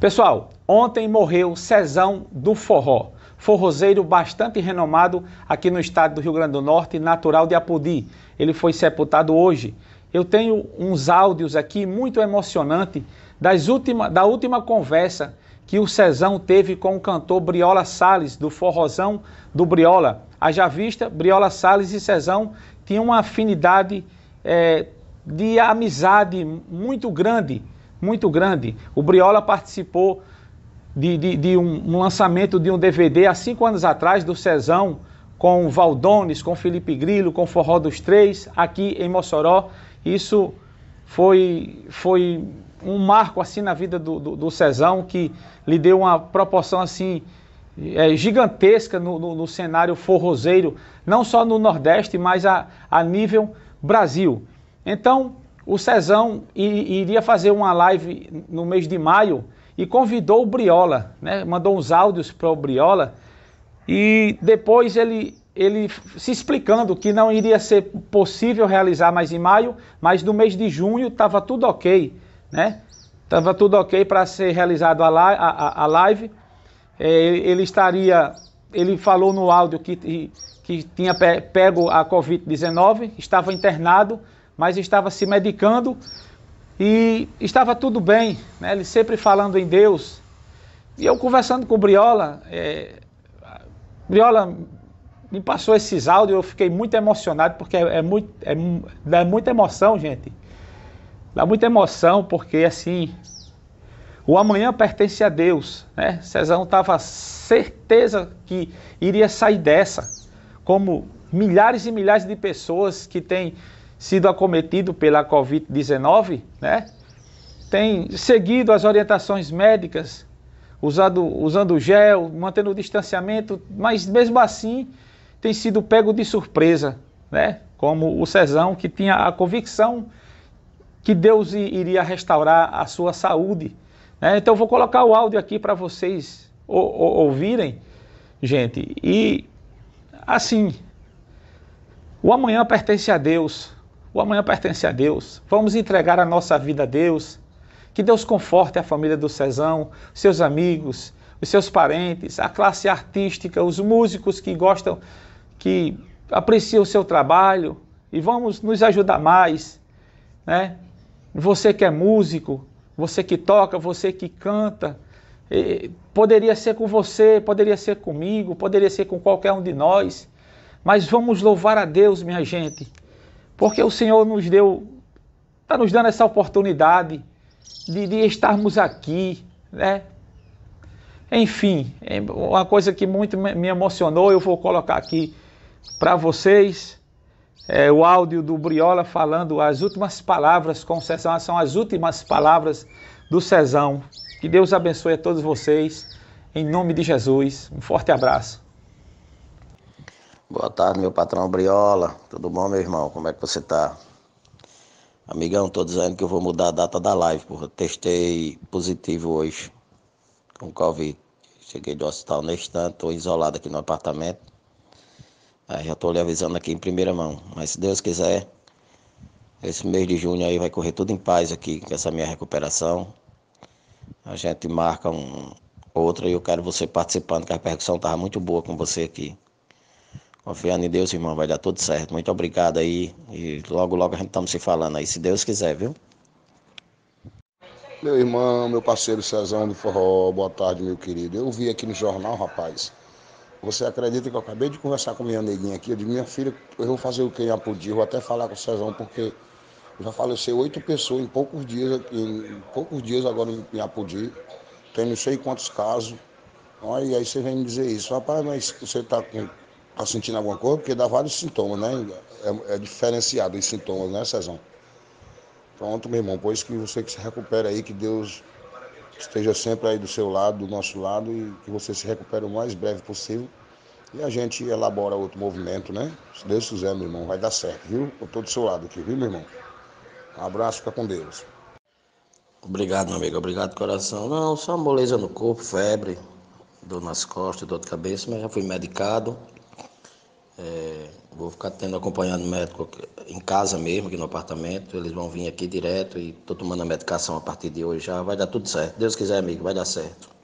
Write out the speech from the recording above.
Pessoal, ontem morreu Cezão do Forró, forrozeiro bastante renomado aqui no estado do Rio Grande do Norte, natural de Apodi. Ele foi sepultado hoje. Eu tenho uns áudios aqui muito emocionante das última, da última conversa que o Cezão teve com o cantor Briola Sales, do Forrozão do Briola. Haja vista, Briola Sales e Cezão tinham uma afinidade é, de amizade muito grande muito grande. O Briola participou de, de, de um, um lançamento de um DVD há cinco anos atrás, do Cezão, com o Valdones, com Felipe Grilo, com Forró dos Três, aqui em Mossoró. Isso foi, foi um marco assim na vida do, do, do Cezão, que lhe deu uma proporção assim é, gigantesca no, no, no, cenário forrozeiro, não só no Nordeste, mas a, a nível Brasil. Então, o Cezão iria fazer uma live no mês de maio e convidou o Briola, né? mandou uns áudios para o Briola e depois ele, ele se explicando que não iria ser possível realizar mais em maio, mas no mês de junho estava tudo ok, né? Estava tudo ok para ser realizado a, a, a live. É, ele estaria, ele falou no áudio que, que tinha pego a Covid-19, estava internado, mas estava se medicando e estava tudo bem, né? ele sempre falando em Deus. E eu conversando com o Briola, é... Briola me passou esses áudios, eu fiquei muito emocionado, porque é, é muito, é, dá muita emoção, gente. Dá muita emoção, porque assim, o amanhã pertence a Deus. Né? Cezão estava certeza que iria sair dessa, como milhares e milhares de pessoas que têm sido acometido pela Covid-19, né? tem seguido as orientações médicas, usado, usando gel, mantendo o distanciamento, mas mesmo assim tem sido pego de surpresa, né? como o Cezão, que tinha a convicção que Deus iria restaurar a sua saúde. Né? Então, vou colocar o áudio aqui para vocês ouvirem, gente. E, assim, o amanhã pertence a Deus. O amanhã pertence a Deus. Vamos entregar a nossa vida a Deus. Que Deus conforte a família do Cezão, seus amigos, os seus parentes, a classe artística, os músicos que gostam, que apreciam o seu trabalho e vamos nos ajudar mais, né? Você que é músico, você que toca, você que canta, poderia ser com você, poderia ser comigo, poderia ser com qualquer um de nós, mas vamos louvar a Deus, minha gente, porque o Senhor nos deu, está nos dando essa oportunidade de, de estarmos aqui, né? Enfim, é uma coisa que muito me emocionou, eu vou colocar aqui para vocês é, o áudio do Briola falando as últimas palavras com o Cezão, são as últimas palavras do Cezão. Que Deus abençoe a todos vocês, em nome de Jesus. Um forte abraço. Boa tarde, meu patrão Briola. Tudo bom, meu irmão? Como é que você tá? Amigão, tô dizendo que eu vou mudar a data da live, porra. Testei positivo hoje com Covid. Cheguei do hospital neste instante, tô isolado aqui no apartamento. Aí já tô lhe avisando aqui em primeira mão. Mas se Deus quiser, esse mês de junho aí vai correr tudo em paz aqui com essa minha recuperação. A gente marca um outra e eu quero você participando, que a repercussão tava muito boa com você aqui. Confiando em Deus, irmão, vai dar tudo certo. Muito obrigado aí. E logo, logo a gente estamos se falando aí, se Deus quiser, viu? Meu irmão, meu parceiro Cezão do Forró, boa tarde, meu querido. Eu vi aqui no jornal, rapaz. Você acredita que eu acabei de conversar com minha neguinha aqui? Eu disse, minha filha, eu vou fazer o que em Apodi? Eu vou até falar com o Cezão, porque já faleceu oito pessoas em poucos dias, em poucos dias agora em Apodi. Tem não sei quantos casos. Olha, e aí você vem me dizer isso. Rapaz, mas você está com está sentindo alguma coisa, porque dá vários sintomas, né? É, é diferenciado os sintomas, né, Cezão? Pronto, meu irmão, pois que você que se recupere aí, que Deus esteja sempre aí do seu lado, do nosso lado, e que você se recupere o mais breve possível. E a gente elabora outro movimento, né? Se Deus quiser, meu irmão, vai dar certo, viu? Eu estou do seu lado aqui, viu, meu irmão? Um abraço, fica com Deus. Obrigado, meu amigo. Obrigado, coração. Não, só moleza no corpo, febre, dor nas costas, dor de cabeça, mas já fui medicado. É, vou ficar tendo o médico em casa mesmo, aqui no apartamento. Eles vão vir aqui direto e estou tomando a medicação a partir de hoje já. Vai dar tudo certo. Deus quiser, amigo, vai dar certo.